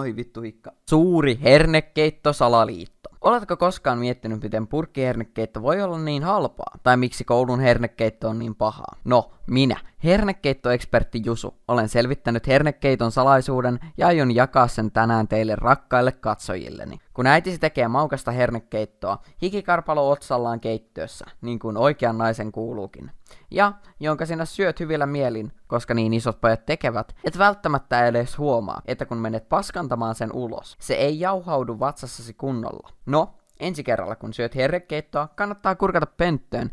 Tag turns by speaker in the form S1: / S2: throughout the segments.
S1: Ai vittu hikka. Suuri hernekeitto salaliitto. Oletko koskaan miettinyt, miten purkkihernekeitto voi olla niin halpaa? Tai miksi koulun hernekeitto on niin pahaa? No, minä, hernekeittoekspertti Jusu, olen selvittänyt hernekeiton salaisuuden ja aion jakaa sen tänään teille rakkaille katsojilleni. Kun äitisi tekee maukasta hernekeittoa, hikikarpalo otsallaan keittiössä, niin kuin oikean naisen kuuluukin. Ja jonka sinä syöt hyvillä mielin, koska niin isot pojat tekevät, et välttämättä edes huomaa, että kun menet paskantamaan sen ulos, se ei jauhaudu vatsassasi kunnolla. No, Ensi kerralla, kun syöt herrekeittoa, kannattaa kurkata pönttöön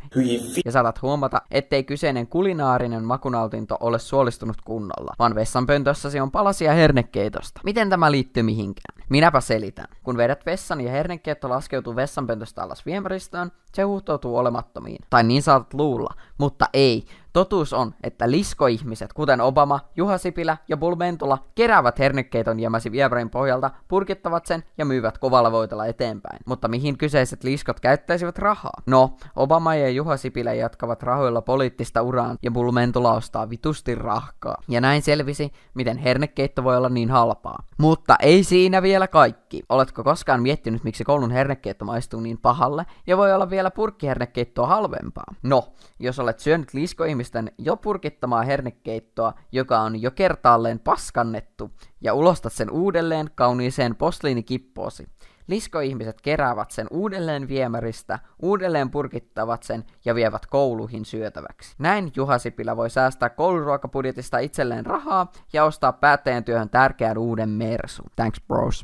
S1: ja saatat huomata, ettei kyseinen kulinaarinen makunautinto ole suolistunut kunnolla, vaan pöntössäsi on palasia hernekeitosta. Miten tämä liittyy mihinkään? Minäpä selitän. Kun vedät vessan ja hernekeitto laskeutuu vessanpöntöstä alas viemäristöön, se huuhtoutuu olemattomiin. Tai niin saatat luulla, mutta ei. Totuus on, että liskoihmiset, kuten Obama, Juha Sipilä ja Bulmentula, keräävät hernekkeiton jämäsi viebrain pohjalta, purkittavat sen ja myyvät kovalla voitolla eteenpäin. Mutta mihin kyseiset liskot käyttäisivät rahaa? No, Obama ja Juha Sipilä jatkavat rahoilla poliittista uraan ja Bulmentula ostaa vitusti rahkaa. Ja näin selvisi, miten hernekeitto voi olla niin halpaa. Mutta ei siinä vielä kaikki. Oletko koskaan miettinyt, miksi koulun hernekeitto maistuu niin pahalle ja voi olla vielä purkkihernekeittoa halvempaa? No, jos olet syönyt liskoihmiset, työnnistän jo purkittamaa hernekeittoa, joka on jo kertaalleen paskannettu, ja ulostat sen uudelleen kauniiseen posliinikippoosi. Liskoihmiset keräävät sen uudelleen viemäristä, uudelleen purkittavat sen ja vievät kouluihin syötäväksi. Näin Juha Sipilä voi säästää kouluruokapudjetista itselleen rahaa ja ostaa päättäjän työhön tärkeän uuden mersu. Thanks bros.